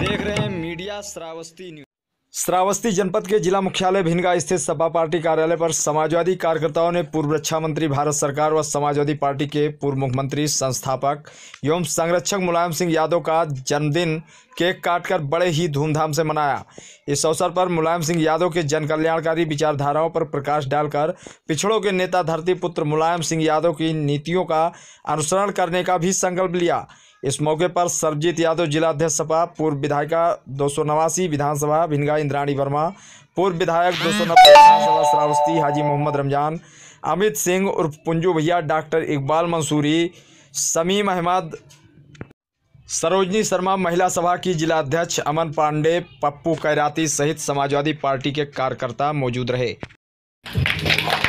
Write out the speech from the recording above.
देख रहे हैं मीडिया श्रावस्ती न्यूज श्रावस्ती जनपद के जिला मुख्यालय भिनगा स्थित सपा पार्टी कार्यालय पर समाजवादी कार्यकर्ताओं ने पूर्व रक्षा मंत्री भारत सरकार व समाजवादी पार्टी के पूर्व मुख्यमंत्री संस्थापक एवं संरक्षक मुलायम सिंह यादव का जन्मदिन केक काटकर बड़े ही धूमधाम से मनाया इस अवसर पर मुलायम सिंह यादव के जनकल्याणकारी विचारधाराओं पर प्रकाश डालकर पिछड़ों के नेता धरती पुत्र मुलायम सिंह यादव की नीतियों का अनुसरण करने का भी संकल्प लिया इस मौके पर सरजीत यादव जिला अध्यक्ष सपा पूर्व विधायिका दो सौ नवासी विधानसभा भिनगा इंद्राणी वर्मा पूर्व विधायक दो सौ नब्बे विधानसभा श्रावस्ती हाजी मोहम्मद रमजान अमित सिंह उर्फ पुंजू भैया डॉक्टर इकबाल मंसूरी समीम अहमद सरोजनी शर्मा महिला सभा की जिला अध्यक्ष अमन पांडे पप्पू कैराती सहित समाजवादी पार्टी के कार्यकर्ता मौजूद रहे